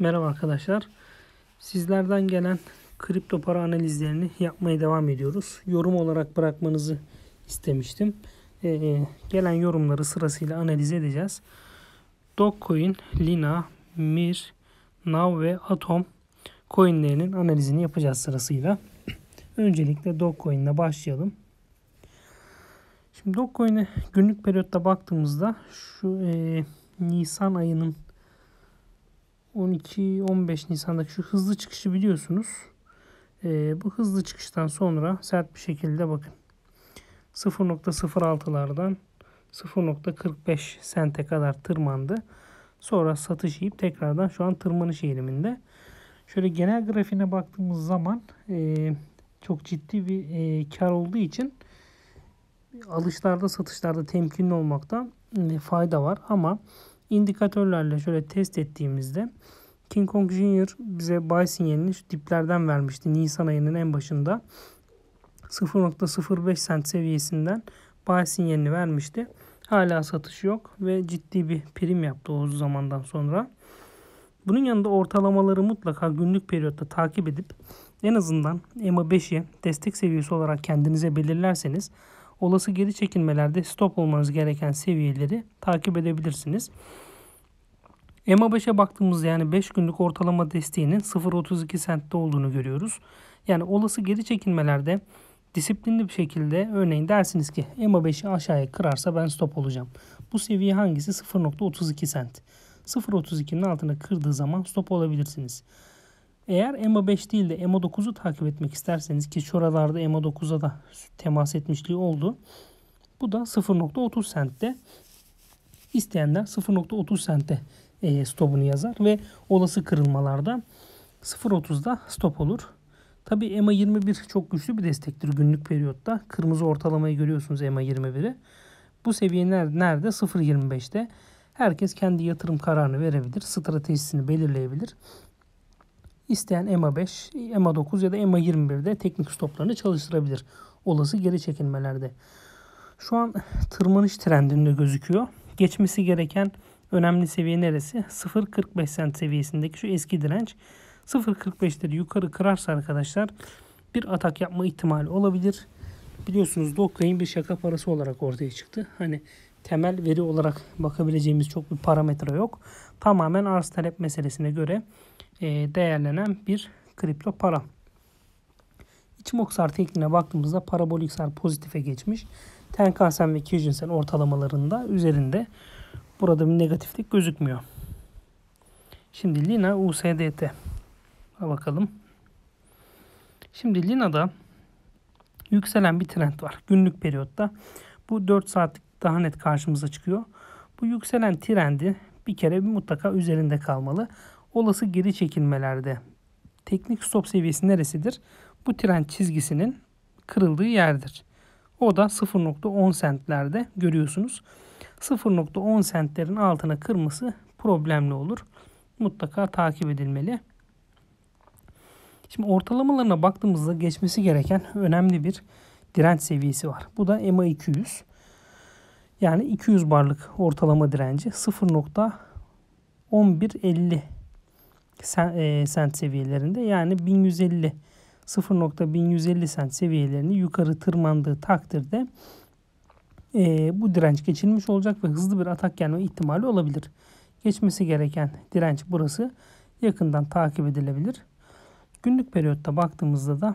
Merhaba arkadaşlar. Sizlerden gelen kripto para analizlerini yapmaya devam ediyoruz. Yorum olarak bırakmanızı istemiştim. Ee, gelen yorumları sırasıyla analiz edeceğiz. Dogecoin, Lina, Mir, Nav ve Atom coinlerinin analizini yapacağız sırasıyla. Öncelikle Dogecoin ile başlayalım. Şimdi Dogecoin'e günlük periyotta baktığımızda şu e, Nisan ayının 12-15 Nisan'daki şu hızlı çıkışı biliyorsunuz. E, bu hızlı çıkıştan sonra sert bir şekilde bakın. 0.06'lardan 0.45 sente kadar tırmandı. Sonra satış yiyip tekrardan şu an tırmanış eğiliminde. Şöyle genel grafiğine baktığımız zaman e, çok ciddi bir e, kar olduğu için alışlarda satışlarda temkinli olmakta e, fayda var. Ama indikatörlerle şöyle test ettiğimizde King Kong Junior bize buy sinyalini şu diplerden vermişti. Nisan ayının en başında 0.05 cent seviyesinden buy sinyalini vermişti. Hala satış yok ve ciddi bir prim yaptı o zamandan sonra. Bunun yanında ortalamaları mutlaka günlük periyotta takip edip en azından EMA 5'i destek seviyesi olarak kendinize belirlerseniz olası geri çekilmelerde stop olmanız gereken seviyeleri takip edebilirsiniz. EMA 5'e baktığımızda yani 5 günlük ortalama desteğinin 0.32 sentte olduğunu görüyoruz. Yani olası geri çekilmelerde disiplinli bir şekilde örneğin dersiniz ki EMA 5'i aşağıya kırarsa ben stop olacağım. Bu seviye hangisi? 0.32 sent. 0.32'nin altına kırdığı zaman stop olabilirsiniz. Eğer EMA5 değil de EMA9'u takip etmek isterseniz ki şuralarda EMA9'a da temas etmişliği oldu. Bu da 0.30 sentte. İsteyenler 0.30 sentte e, stopunu yazar ve olası kırılmalarda 0.30'da stop olur. Tabi EMA 21 çok güçlü bir destektir günlük periyotta. Kırmızı ortalamayı görüyorsunuz EMA 21'i. Bu seviye nerede? 0.25'te. Herkes kendi yatırım kararını verebilir, stratejisini belirleyebilir isteyen EMA 5, EMA 9 ya da EMA 21'de teknik stoplarını çalıştırabilir. Olası geri çekilmelerde. Şu an tırmanış trendinde gözüküyor. Geçmesi gereken önemli seviye neresi? 0.45 sent seviyesindeki şu eski direnç. 0.45'leri yukarı kırarsa arkadaşlar bir atak yapma ihtimali olabilir. Biliyorsunuz Dogecoin bir şaka parası olarak ortaya çıktı. Hani temel veri olarak bakabileceğimiz çok bir parametre yok. Tamamen arz talep meselesine göre e, değerlenen bir kripto para. İçim oksar tekniğine baktığımızda parabolik sar pozitife geçmiş. Tenkansen ve sen ortalamalarında üzerinde burada bir negatiflik gözükmüyor. Şimdi Lina USDT. Ha bakalım. Şimdi Lina'da yükselen bir trend var. Günlük periyotta. Bu 4 saatlik daha net karşımıza çıkıyor. Bu yükselen trendi bir kere mutlaka üzerinde kalmalı olası geri çekilmelerde teknik stop seviyesi neresidir? Bu tren çizgisinin kırıldığı yerdir. O da 0.10 sentlerde görüyorsunuz. 0.10 sentlerin altına kırması problemli olur. Mutlaka takip edilmeli. Şimdi ortalamalarına baktığımızda geçmesi gereken önemli bir direnç seviyesi var. Bu da EMA 200. Yani 200 barlık ortalama direnci 0.1150 e, sent seviyelerinde yani 1150 0.1150 sent seviyelerini yukarı tırmandığı takdirde e, bu direnç geçilmiş olacak ve hızlı bir atak gelme ihtimali olabilir. Geçmesi gereken direnç burası yakından takip edilebilir. Günlük periyotta baktığımızda da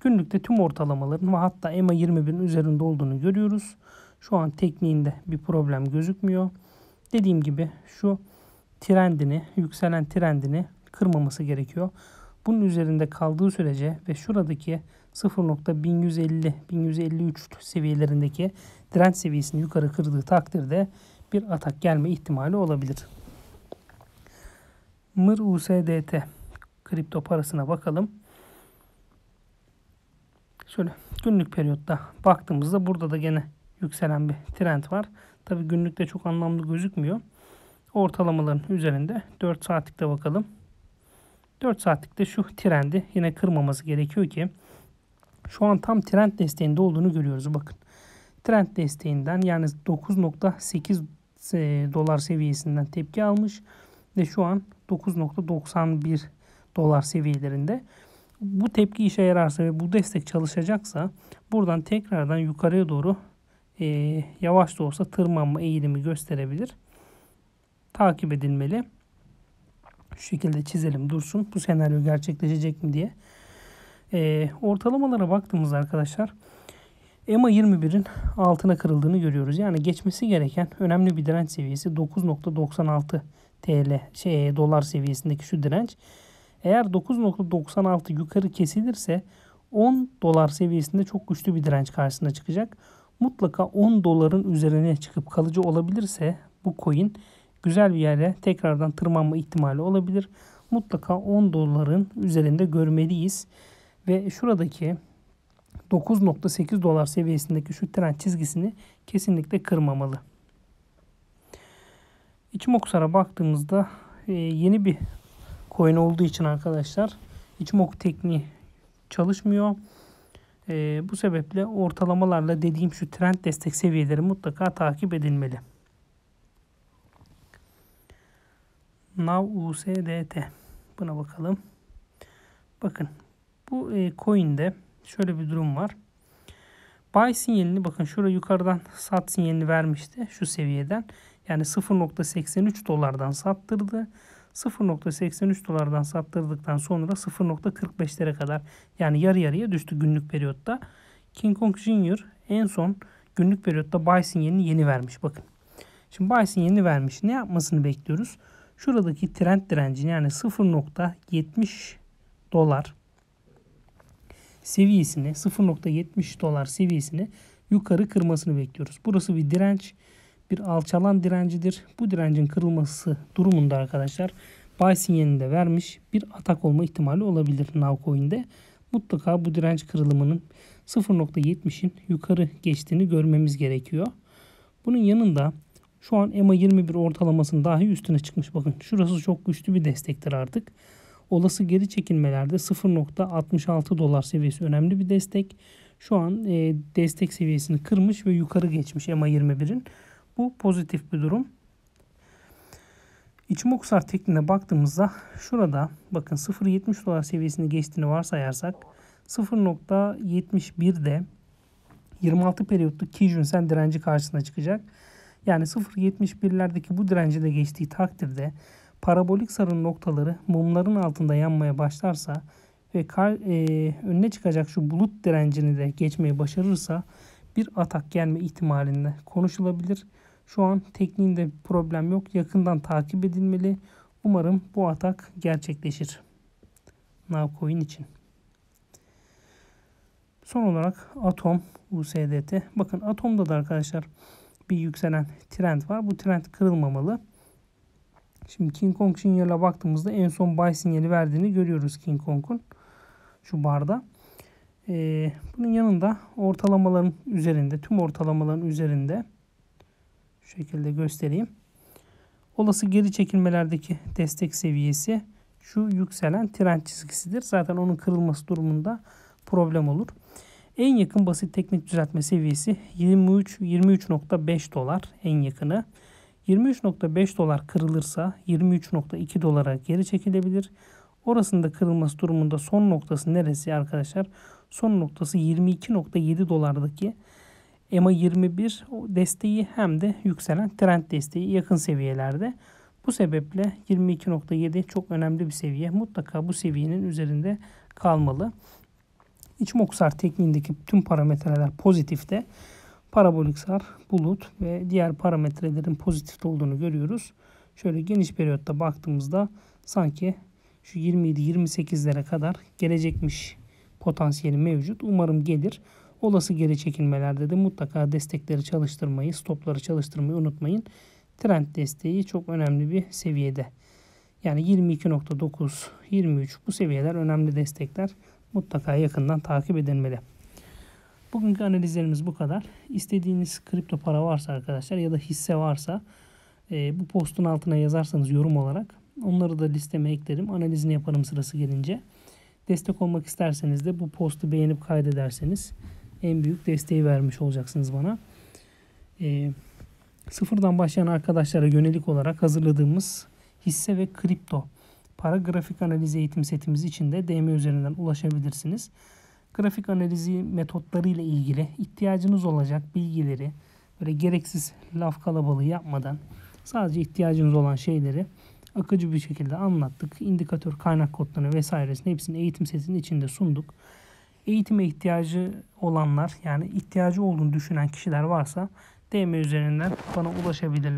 günlükte tüm ortalamaların ve hatta EMA 21'in üzerinde olduğunu görüyoruz. Şu an tekniğinde bir problem gözükmüyor. Dediğim gibi şu trendini, yükselen trendini kırmaması gerekiyor. Bunun üzerinde kaldığı sürece ve şuradaki 0.1150-1153 seviyelerindeki direnç seviyesini yukarı kırdığı takdirde bir atak gelme ihtimali olabilir. MIR USDT kripto parasına bakalım. Şöyle günlük periyotta baktığımızda burada da gene yükselen bir trend var. Tabi günlükte çok anlamlı gözükmüyor ortalamaların üzerinde 4 saatlikte bakalım. 4 saatlikte şu trendi yine kırmaması gerekiyor ki şu an tam trend desteğinde olduğunu görüyoruz. Bakın trend desteğinden yani 9.8 e, dolar seviyesinden tepki almış ve şu an 9.91 dolar seviyelerinde. Bu tepki işe yararsa ve bu destek çalışacaksa buradan tekrardan yukarıya doğru e, yavaş da olsa tırmanma eğilimi gösterebilir takip edilmeli. Şu şekilde çizelim dursun. Bu senaryo gerçekleşecek mi diye. Ee, e, ortalamalara baktığımız arkadaşlar EMA 21'in altına kırıldığını görüyoruz. Yani geçmesi gereken önemli bir direnç seviyesi 9.96 TL şey dolar seviyesindeki şu direnç. Eğer 9.96 yukarı kesilirse 10 dolar seviyesinde çok güçlü bir direnç karşısına çıkacak. Mutlaka 10 doların üzerine çıkıp kalıcı olabilirse bu coin güzel bir yere tekrardan tırmanma ihtimali olabilir. Mutlaka 10 doların üzerinde görmeliyiz. Ve şuradaki 9.8 dolar seviyesindeki şu trend çizgisini kesinlikle kırmamalı. İçimokusar'a baktığımızda e, yeni bir coin olduğu için arkadaşlar İçimoku tekniği çalışmıyor. E, bu sebeple ortalamalarla dediğim şu trend destek seviyeleri mutlaka takip edilmeli. Nav USDT. Buna bakalım. Bakın bu e, coin'de şöyle bir durum var. Buy sinyalini bakın şurada yukarıdan sat sinyalini vermişti şu seviyeden. Yani 0.83 dolardan sattırdı. 0.83 dolardan sattırdıktan sonra 0.45'lere kadar yani yarı yarıya düştü günlük periyotta. King Kong Junior en son günlük periyotta buy sinyalini yeni vermiş bakın. Şimdi buy sinyalini vermiş. Ne yapmasını bekliyoruz? Şuradaki trend direncini yani 0.70 dolar seviyesini 0.70 dolar seviyesini yukarı kırmasını bekliyoruz. Burası bir direnç bir alçalan direncidir. Bu direncin kırılması durumunda arkadaşlar buy sinyalini de vermiş bir atak olma ihtimali olabilir Navcoin'de. Mutlaka bu direnç kırılımının 0.70'in yukarı geçtiğini görmemiz gerekiyor. Bunun yanında şu an EMA 21 ortalamasının dahi üstüne çıkmış. Bakın şurası çok güçlü bir destektir artık. Olası geri çekilmelerde 0.66 dolar seviyesi önemli bir destek. Şu an e, destek seviyesini kırmış ve yukarı geçmiş EMA 21'in. Bu pozitif bir durum. İçimokusar tekniğine baktığımızda şurada bakın 0.70 dolar seviyesini geçtiğini varsayarsak 0.71'de 26 periyotlu Kijunsen direnci karşısına çıkacak. Yani 0.71'lerdeki bu direnci de geçtiği takdirde parabolik sarın noktaları mumların altında yanmaya başlarsa ve kar, e, önüne çıkacak şu bulut direncini de geçmeyi başarırsa bir atak gelme ihtimalinde konuşulabilir. Şu an tekniğinde problem yok. Yakından takip edilmeli. Umarım bu atak gerçekleşir. Navcoin için. Son olarak Atom USDT. Bakın Atom'da da arkadaşlar bir yükselen trend var. Bu trend kırılmamalı. Şimdi King Kong sinyaline baktığımızda en son buy sinyali verdiğini görüyoruz King Kong'un şu barda. Ee, bunun yanında ortalamaların üzerinde, tüm ortalamaların üzerinde şu şekilde göstereyim. Olası geri çekilmelerdeki destek seviyesi şu yükselen trend çizgisidir. Zaten onun kırılması durumunda problem olur. En yakın basit teknik düzeltme seviyesi 23 23.5 dolar en yakını. 23.5 dolar kırılırsa 23.2 dolara geri çekilebilir. Orasında kırılması durumunda son noktası neresi arkadaşlar? Son noktası 22.7 dolardaki EMA 21 desteği hem de yükselen trend desteği yakın seviyelerde. Bu sebeple 22.7 çok önemli bir seviye. Mutlaka bu seviyenin üzerinde kalmalı. İç moksar tekniğindeki tüm parametreler pozitifte. Parabolik sar, bulut ve diğer parametrelerin pozitifte olduğunu görüyoruz. Şöyle geniş periyotta baktığımızda sanki şu 27-28'lere kadar gelecekmiş potansiyeli mevcut. Umarım gelir. Olası geri çekilmelerde de mutlaka destekleri çalıştırmayı, stopları çalıştırmayı unutmayın. Trend desteği çok önemli bir seviyede. Yani 22.9, 23 bu seviyeler önemli destekler mutlaka yakından takip edilmeli. Bugünkü analizlerimiz bu kadar. İstediğiniz kripto para varsa arkadaşlar ya da hisse varsa e, bu postun altına yazarsanız yorum olarak onları da listeme eklerim. Analizini yaparım sırası gelince. Destek olmak isterseniz de bu postu beğenip kaydederseniz en büyük desteği vermiş olacaksınız bana. E, sıfırdan başlayan arkadaşlara yönelik olarak hazırladığımız hisse ve kripto para grafik analizi eğitim setimiz için de DM üzerinden ulaşabilirsiniz. Grafik analizi metotları ile ilgili ihtiyacınız olacak bilgileri böyle gereksiz laf kalabalığı yapmadan sadece ihtiyacınız olan şeyleri akıcı bir şekilde anlattık. İndikatör kaynak kodlarını vesairesini hepsini eğitim setinin içinde sunduk. Eğitime ihtiyacı olanlar yani ihtiyacı olduğunu düşünen kişiler varsa DM üzerinden bana ulaşabilirler.